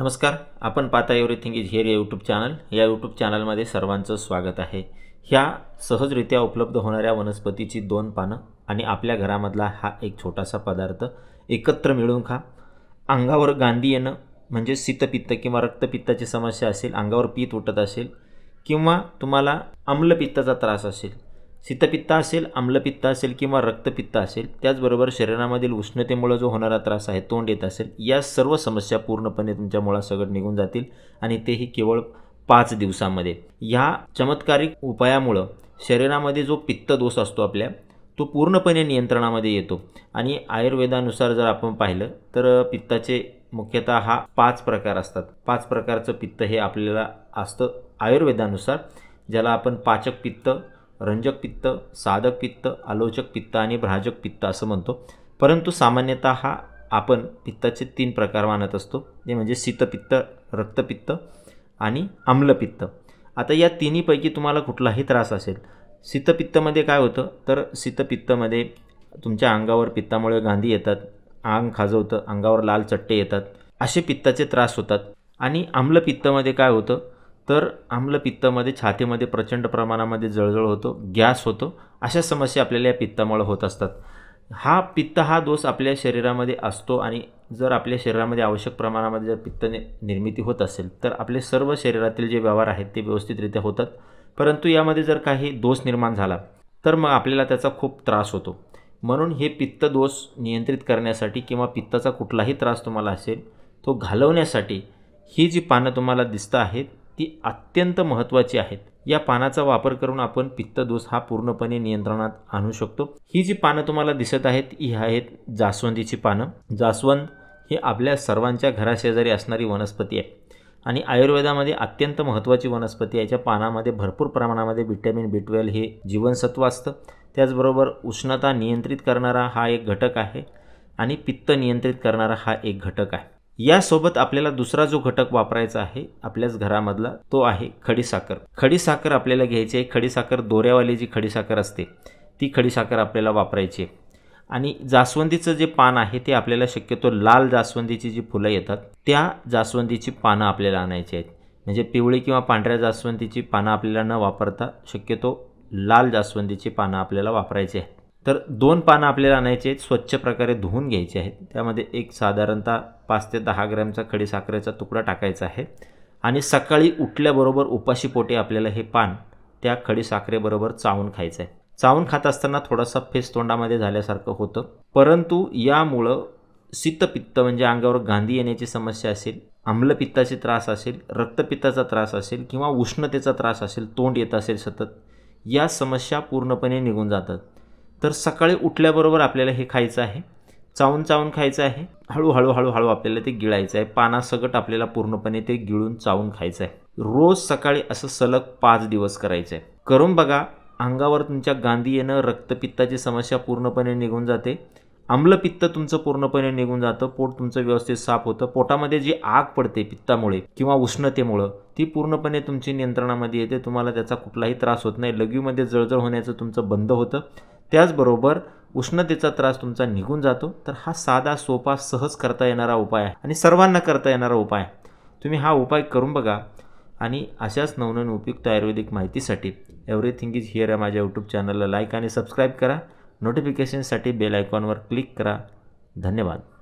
नमस्कार आपण पाहता एव्हरीथिंग इज हेअर या यूट्यूब चॅनल या यूट्यूब चॅनलमध्ये सर्वांचं स्वागत आहे ह्या सहजरित्या उपलब्ध होणाऱ्या वनस्पतीची दोन पानं आणि आपल्या घरामधला हा एक छोटासा पदार्थ एकत्र मिळून खा अंगावर गांधी येणं म्हणजे शीतपित्त किंवा रक्तपित्ताची समस्या असेल अंगावर पीत उठत असेल किंवा तुम्हाला आम्लपित्ताचा त्रास असेल शीतपित्त असेल आम्लपित्त असेल किंवा रक्तपित्त असेल त्याचबरोबर शरीरामधील उष्णतेमुळं जो होणारा त्रास आहे तोंड येत असेल या सर्व समस्या पूर्णपणे तुमच्या मुळासकट निघून जातील आणि तेही केवळ पाच दिवसामध्ये ह्या चमत्कारिक उपायामुळं शरीरामध्ये जो पित्त दोष असतो आपल्या तो पूर्णपणे नियंत्रणामध्ये येतो आणि आयुर्वेदानुसार जर आपण पाहिलं तर पित्ताचे मुख्यतः हा पाच प्रकार असतात पाच प्रकारचं पित्त हे आपल्याला असतं आयुर्वेदानुसार ज्याला आपण पाचक पित्त रंजक पित्त साधक पित्त आलोचक पित्त आणि भ्राजक पित्त असं म्हणतो परंतु सामान्यत हा आपण पित्ताचे तीन प्रकार मानत असतो जे म्हणजे शीतपित्त रक्तपित्त आणि आम्लपित्त आता या तिन्हीपैकी तुम्हाला कुठलाही त्रास असेल शीतपित्तमध्ये काय होतं तर शीतपित्तमध्ये तुमच्या अंगावर पित्तामुळे गांधी येतात अंग खाजवतं अंगावर लाल चट्टे येतात असे पित्ताचे त्रास होतात आणि आम्लपित्तमध्ये काय होतं तर आम्ल पित्तामध्ये छातीमध्ये प्रचंड प्रमाणामध्ये जळजळ होतो गॅस होतो अशा समस्या आपल्याला या पित्तामुळे होत असतात हा पित्त हा दोष आपल्या शरीरामध्ये असतो आणि जर आपल्या शरीरामध्ये आवश्यक प्रमाणामध्ये जर पित्त निर्मिती होत असेल तर आपले सर्व शरीरातील जे व्यवहार आहेत ते व्यवस्थितरित्या होतात परंतु यामध्ये जर काही दोष निर्माण झाला तर मग आपल्याला त्याचा खूप त्रास होतो म्हणून हे पित्त दोष नियंत्रित करण्यासाठी किंवा पित्ताचा कुठलाही त्रास तुम्हाला असेल तो घालवण्यासाठी ही जी पानं तुम्हाला दिसत आहेत ती अत्यंत महत्त्वाची आहेत या पानाचा वापर करून आपण पित्तदोष हा पूर्णपणे नियंत्रणात आणू शकतो ही जी पानं तुम्हाला दिसत आहेत ही आहेत जास्वंदीची पानं जास्वंद ही आपल्या सर्वांच्या घराशेजारी असणारी वनस्पती आहे आणि आयुर्वेदामध्ये अत्यंत महत्त्वाची वनस्पती आहे याच्या पानामध्ये भरपूर प्रमाणामध्ये व्हिटॅमिन बी ट्वेल्व हे जीवनसत्व असतं त्याचबरोबर उष्णता नियंत्रित करणारा हा एक घटक आहे आणि पित्त नियंत्रित करणारा हा एक घटक आहे यासोबत आपल्याला दुसरा जो घटक वापरायचा आहे आपल्याच घरामधला तो आहे खडीसाखर खडीसाखर आपल्याला घ्यायची आहे खडीसाखर दोऱ्यावाली जी खडीसाखर असते ती खडीसाखर आपल्याला वापरायची आहे आणि जास्वंदीचं जे पान आहे ते आपल्याला शक्यतो लाल जास्वंदीची जी फुलं येतात त्या जास्वंदीची पानं आपल्याला आणायची आहेत म्हणजे पिवळी किंवा पांढऱ्या जास्वंदीची पानं आपल्याला न वापरता शक्यतो लाल जास्वंदीची पानं आपल्याला वापरायची आहेत तर दोन पानं आपल्याला आणायचे आहेत स्वच्छ प्रकारे धुवून घ्यायचे आहेत त्यामध्ये एक साधारणतः पाच ते दहा ग्रॅमचा खडीसाखरेचा तुकडा टाकायचा आहे आणि सकाळी उठल्याबरोबर उपाशीपोटी आपल्याला हे पान त्या खडीसाखरेबरोबर चावून खायचं आहे चावून खात असताना थोडासा फेस तोंडामध्ये झाल्यासारखं होतं परंतु यामुळं शीतपित्त म्हणजे अंगावर गांधी येण्याची समस्या असेल आम्लपित्ताची त्रास असेल रक्तपित्ताचा त्रास असेल किंवा उष्णतेचा त्रास असेल तोंड येत असेल सतत या समस्या पूर्णपणे निघून जातात तर सकाळी उठल्याबरोबर आपल्याला हे खायचं आहे चावून चावून खायचं आहे हळूहळू हळूहळू आपल्याला ते गिळायचं आहे पानासकट आपल्याला पूर्णपणे ते गिळून चावून खायचं आहे रोज सकाळी असं सलग पाच दिवस करायचं आहे करून बघा अंगावर तुमच्या गांधी येणं रक्तपित्ताची समस्या पूर्णपणे निघून जाते आम्लपित्त तुमचं पूर्णपणे निघून जातं पोट तुमचं व्यवस्थित साफ होतं पोटामध्ये जी आग पडते पित्तामुळे किंवा उष्णतेमुळं ती पूर्णपणे तुमची नियंत्रणामध्ये येते तुम्हाला त्याचा कुठलाही त्रास होत नाही लघवीमध्ये जळजळ होण्याचं तुमचं बंद होतं त्याचबरोबर उष्णतेचा त्रास तुमचा निघून जातो तर हा साधा सोपा सहज करता येणारा उपाय आहे आणि सर्वांना करता येणारा उपाय तुम्ही हा उपाय करून बघा आणि अशाच नवनवीन उपयुक्त आयुर्वेदिक माहितीसाठी एव्हरीथिंग इज हिअर आहे माझ्या यूट्यूब चॅनलला लाईक आणि सबस्क्राईब करा नोटिफिकेशनसाठी बेल आयकॉनवर क्लिक करा धन्यवाद